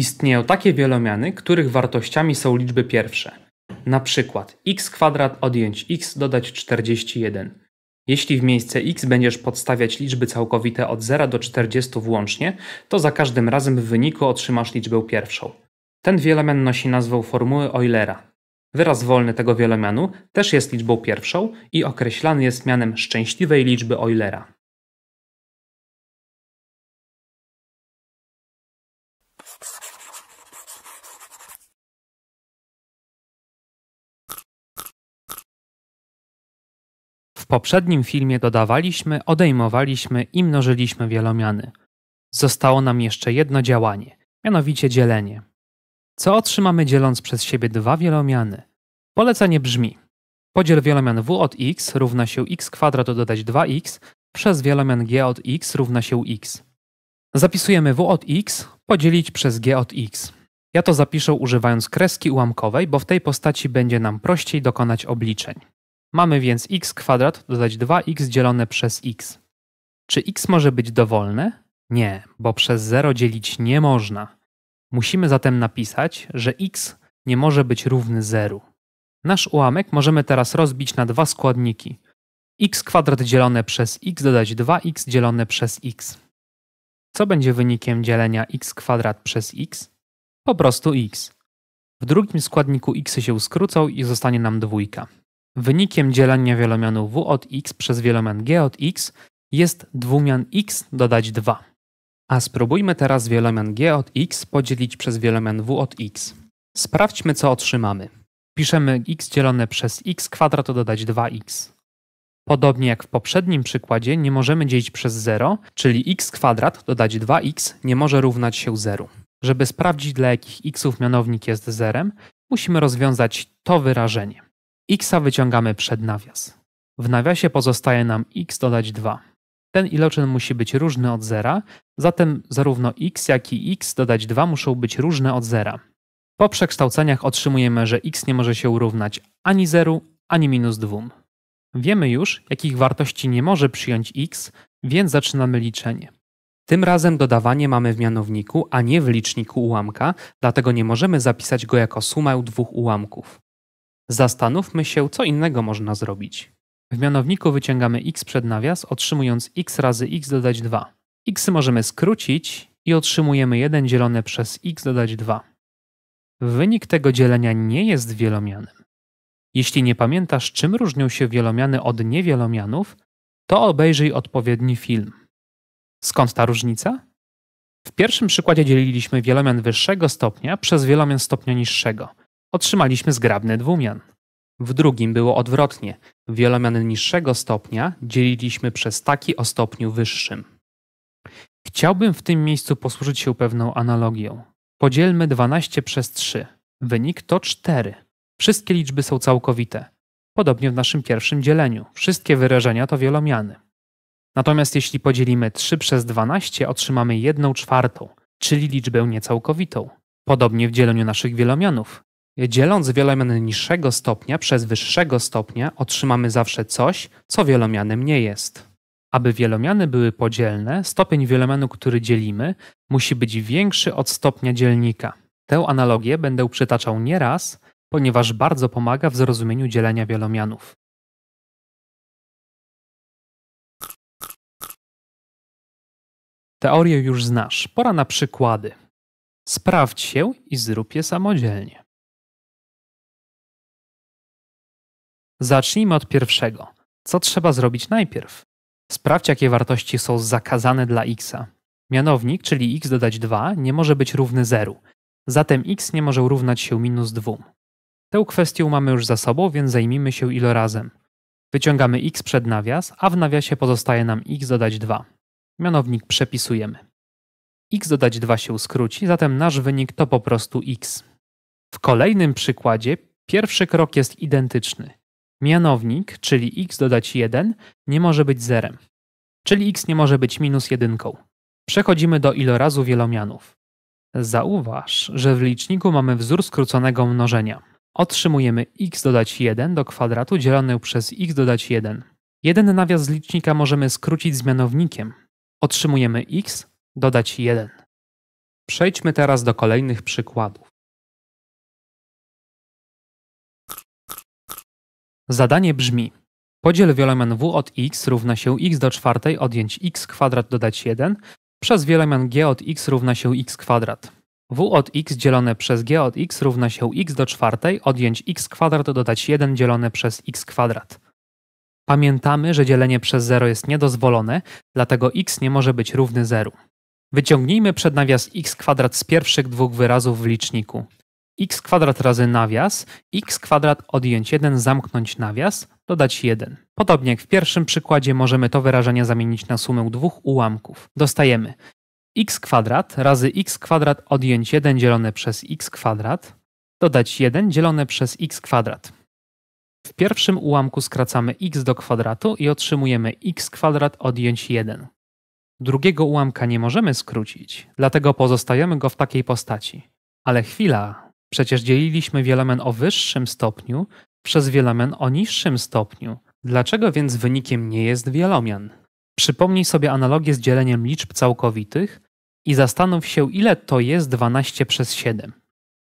Istnieją takie wielomiany, których wartościami są liczby pierwsze. Na przykład x kwadrat odjąć x dodać 41. Jeśli w miejsce x będziesz podstawiać liczby całkowite od 0 do 40 włącznie, to za każdym razem w wyniku otrzymasz liczbę pierwszą. Ten wielomian nosi nazwę formuły Eulera. Wyraz wolny tego wielomianu też jest liczbą pierwszą i określany jest mianem szczęśliwej liczby Eulera. poprzednim filmie dodawaliśmy, odejmowaliśmy i mnożyliśmy wielomiany. Zostało nam jeszcze jedno działanie, mianowicie dzielenie. Co otrzymamy dzieląc przez siebie dwa wielomiany? Polecenie brzmi: podziel wielomian w od x równa się x kwadrat dodać 2x przez wielomian g od x równa się x. Zapisujemy w od x podzielić przez g od x. Ja to zapiszę używając kreski ułamkowej, bo w tej postaci będzie nam prościej dokonać obliczeń. Mamy więc x kwadrat dodać 2x dzielone przez x. Czy x może być dowolne? Nie, bo przez 0 dzielić nie można. Musimy zatem napisać, że x nie może być równy 0. Nasz ułamek możemy teraz rozbić na dwa składniki. x kwadrat dzielone przez x dodać 2x dzielone przez x. Co będzie wynikiem dzielenia x kwadrat przez x? Po prostu x. W drugim składniku x się skrócą i zostanie nam dwójka. Wynikiem dzielenia wielomianu w od x przez wielomian g od x jest dwumian x dodać 2. A spróbujmy teraz wielomian g od x podzielić przez wielomian w od x. Sprawdźmy co otrzymamy. Piszemy x dzielone przez x kwadrat dodać 2x. Podobnie jak w poprzednim przykładzie nie możemy dzielić przez 0, czyli x kwadrat dodać 2x nie może równać się 0. Żeby sprawdzić dla jakich xów mianownik jest zerem, musimy rozwiązać to wyrażenie x wyciągamy przed nawias. W nawiasie pozostaje nam x dodać 2. Ten iloczyn musi być różny od zera, zatem zarówno x, jak i x dodać 2 muszą być różne od zera. Po przekształceniach otrzymujemy, że x nie może się równać ani 0, ani minus 2. Wiemy już, jakich wartości nie może przyjąć x, więc zaczynamy liczenie. Tym razem dodawanie mamy w mianowniku, a nie w liczniku ułamka, dlatego nie możemy zapisać go jako sumę dwóch ułamków. Zastanówmy się, co innego można zrobić. W mianowniku wyciągamy x przed nawias, otrzymując x razy x dodać 2. x możemy skrócić i otrzymujemy 1 dzielone przez x dodać 2. Wynik tego dzielenia nie jest wielomianem. Jeśli nie pamiętasz, czym różnią się wielomiany od niewielomianów, to obejrzyj odpowiedni film. Skąd ta różnica? W pierwszym przykładzie dzieliliśmy wielomian wyższego stopnia przez wielomian stopnia niższego – otrzymaliśmy zgrabny dwumian. W drugim było odwrotnie. Wielomiany niższego stopnia dzieliliśmy przez taki o stopniu wyższym. Chciałbym w tym miejscu posłużyć się pewną analogią. Podzielmy 12 przez 3. Wynik to 4. Wszystkie liczby są całkowite. Podobnie w naszym pierwszym dzieleniu. Wszystkie wyrażenia to wielomiany. Natomiast jeśli podzielimy 3 przez 12, otrzymamy 1 czwartą, czyli liczbę niecałkowitą. Podobnie w dzieleniu naszych wielomianów. Dzieląc wielomian niższego stopnia przez wyższego stopnia, otrzymamy zawsze coś, co wielomianem nie jest. Aby wielomiany były podzielne, stopień wielomianu, który dzielimy, musi być większy od stopnia dzielnika. Tę analogię będę przytaczał nieraz, ponieważ bardzo pomaga w zrozumieniu dzielenia wielomianów. Teorię już znasz, pora na przykłady. Sprawdź się i zrób je samodzielnie. Zacznijmy od pierwszego. Co trzeba zrobić najpierw? Sprawdź, jakie wartości są zakazane dla x. Mianownik, czyli x dodać 2, nie może być równy 0. Zatem x nie może równać się minus 2. Tę kwestię mamy już za sobą, więc zajmijmy się ilorazem. Wyciągamy x przed nawias, a w nawiasie pozostaje nam x dodać 2. Mianownik przepisujemy. x dodać 2 się skróci, zatem nasz wynik to po prostu x. W kolejnym przykładzie pierwszy krok jest identyczny. Mianownik, czyli x dodać 1, nie może być zerem, czyli x nie może być minus jedynką. Przechodzimy do ilorazu wielomianów. Zauważ, że w liczniku mamy wzór skróconego mnożenia. Otrzymujemy x dodać 1 do kwadratu dzielony przez x dodać 1. Jeden nawias z licznika możemy skrócić z mianownikiem. Otrzymujemy x dodać 1. Przejdźmy teraz do kolejnych przykładów. Zadanie brzmi: podziel wielomian w od x równa się x do czwartej odjąć x kwadrat dodać 1 przez wielomian g od x równa się x kwadrat. w od x dzielone przez g od x równa się x do czwartej odjąć x kwadrat dodać 1 dzielone przez x kwadrat. Pamiętamy, że dzielenie przez 0 jest niedozwolone, dlatego x nie może być równy 0. Wyciągnijmy przed nawias x kwadrat z pierwszych dwóch wyrazów w liczniku x kwadrat razy nawias, x kwadrat odjąć 1, zamknąć nawias, dodać 1. Podobnie jak w pierwszym przykładzie możemy to wyrażenie zamienić na sumę dwóch ułamków. Dostajemy x kwadrat razy x kwadrat odjąć 1 dzielone przez x kwadrat, dodać 1 dzielone przez x kwadrat. W pierwszym ułamku skracamy x do kwadratu i otrzymujemy x kwadrat odjąć 1. Drugiego ułamka nie możemy skrócić, dlatego pozostawiamy go w takiej postaci. Ale chwila, Przecież dzieliliśmy wielomian o wyższym stopniu przez wielomian o niższym stopniu. Dlaczego więc wynikiem nie jest wielomian? Przypomnij sobie analogię z dzieleniem liczb całkowitych i zastanów się, ile to jest 12 przez 7.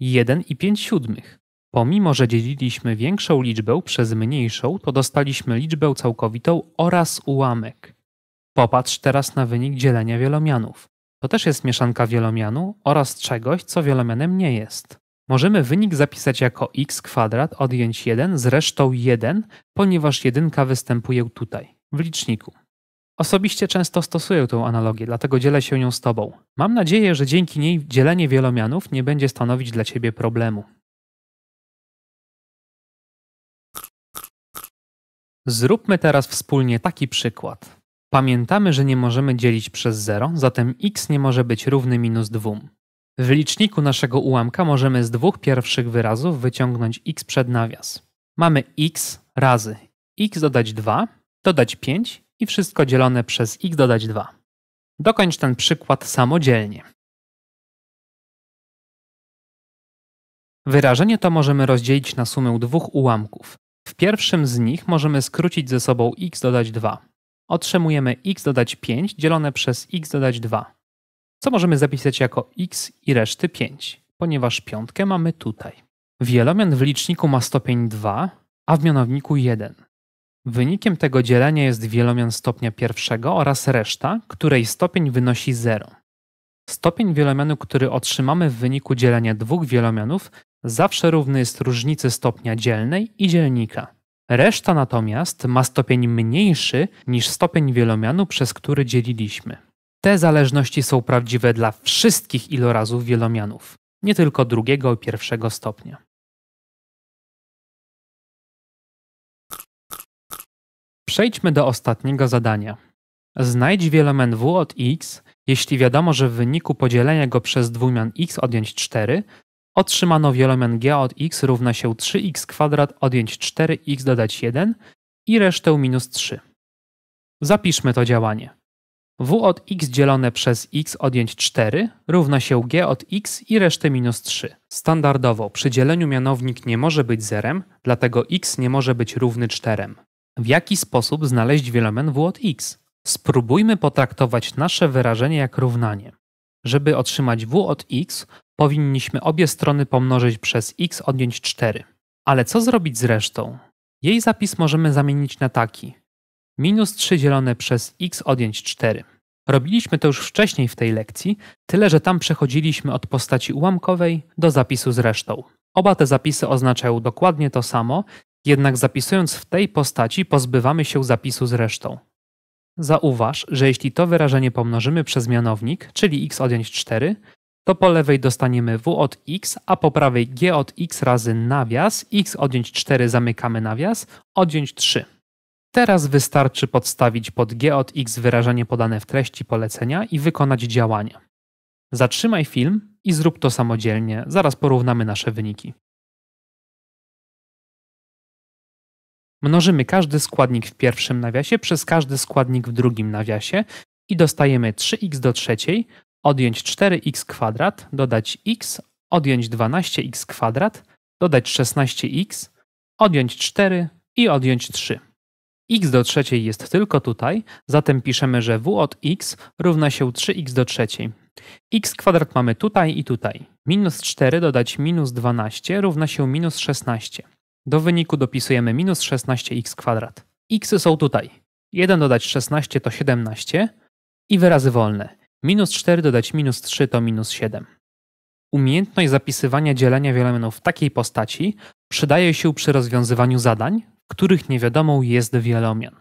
1 i 5 siódmych. Pomimo, że dzieliliśmy większą liczbę przez mniejszą, to dostaliśmy liczbę całkowitą oraz ułamek. Popatrz teraz na wynik dzielenia wielomianów. To też jest mieszanka wielomianu oraz czegoś, co wielomianem nie jest możemy wynik zapisać jako x kwadrat odjąć 1 z resztą 1, ponieważ jedynka występuje tutaj, w liczniku. Osobiście często stosuję tę analogię, dlatego dzielę się nią z Tobą. Mam nadzieję, że dzięki niej dzielenie wielomianów nie będzie stanowić dla Ciebie problemu. Zróbmy teraz wspólnie taki przykład. Pamiętamy, że nie możemy dzielić przez 0, zatem x nie może być równy minus 2. W liczniku naszego ułamka możemy z dwóch pierwszych wyrazów wyciągnąć x przed nawias. Mamy x razy x dodać 2, dodać 5 i wszystko dzielone przez x dodać 2. Dokończ ten przykład samodzielnie. Wyrażenie to możemy rozdzielić na sumę dwóch ułamków. W pierwszym z nich możemy skrócić ze sobą x dodać 2. Otrzymujemy x dodać 5 dzielone przez x dodać 2 co możemy zapisać jako x i reszty 5, ponieważ piątkę mamy tutaj. Wielomian w liczniku ma stopień 2, a w mianowniku 1. Wynikiem tego dzielenia jest wielomian stopnia pierwszego oraz reszta, której stopień wynosi 0. Stopień wielomianu, który otrzymamy w wyniku dzielenia dwóch wielomianów, zawsze równy jest różnicy stopnia dzielnej i dzielnika. Reszta natomiast ma stopień mniejszy niż stopień wielomianu, przez który dzieliliśmy. Te zależności są prawdziwe dla wszystkich ilorazów wielomianów, nie tylko drugiego i pierwszego stopnia. Przejdźmy do ostatniego zadania. Znajdź wielomian w od x, jeśli wiadomo, że w wyniku podzielenia go przez dwumian x odjąć 4, otrzymano wielomian g od x równa się 3x kwadrat odjąć 4x dodać 1 i resztę minus 3. Zapiszmy to działanie w od x dzielone przez x odjąć 4 równa się g od x i reszty minus 3. Standardowo przy dzieleniu mianownik nie może być zerem, dlatego x nie może być równy 4. W jaki sposób znaleźć wielomian w od x? Spróbujmy potraktować nasze wyrażenie jak równanie. Żeby otrzymać w od x, powinniśmy obie strony pomnożyć przez x odjąć 4. Ale co zrobić z resztą? Jej zapis możemy zamienić na taki minus 3 dzielone przez x odjąć 4. Robiliśmy to już wcześniej w tej lekcji, tyle że tam przechodziliśmy od postaci ułamkowej do zapisu z resztą. Oba te zapisy oznaczają dokładnie to samo, jednak zapisując w tej postaci pozbywamy się zapisu z resztą. Zauważ, że jeśli to wyrażenie pomnożymy przez mianownik, czyli x odjąć 4, to po lewej dostaniemy w od x, a po prawej g od x razy nawias, x odjąć 4 zamykamy nawias, odjąć 3. Teraz wystarczy podstawić pod G od X wyrażenie podane w treści polecenia i wykonać działanie. Zatrzymaj film i zrób to samodzielnie, zaraz porównamy nasze wyniki. Mnożymy każdy składnik w pierwszym nawiasie przez każdy składnik w drugim nawiasie i dostajemy 3x do trzeciej, odjąć 4x kwadrat, dodać x, odjąć 12x kwadrat, dodać 16x, odjąć 4 i odjąć 3 x do trzeciej jest tylko tutaj, zatem piszemy, że w od x równa się 3x do trzeciej. x kwadrat mamy tutaj i tutaj. Minus 4 dodać minus 12 równa się minus 16. Do wyniku dopisujemy minus 16x kwadrat. x są tutaj. 1 dodać 16 to 17 i wyrazy wolne. Minus 4 dodać minus 3 to minus 7. Umiejętność zapisywania dzielenia wielomianów w takiej postaci przydaje się przy rozwiązywaniu zadań, których niewiadomą jest wielomian.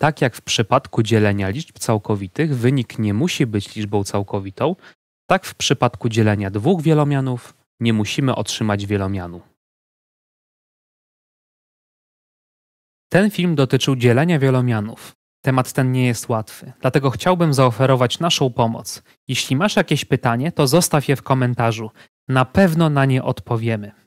Tak jak w przypadku dzielenia liczb całkowitych wynik nie musi być liczbą całkowitą, tak w przypadku dzielenia dwóch wielomianów nie musimy otrzymać wielomianu. Ten film dotyczył dzielenia wielomianów. Temat ten nie jest łatwy, dlatego chciałbym zaoferować naszą pomoc. Jeśli masz jakieś pytanie, to zostaw je w komentarzu. Na pewno na nie odpowiemy.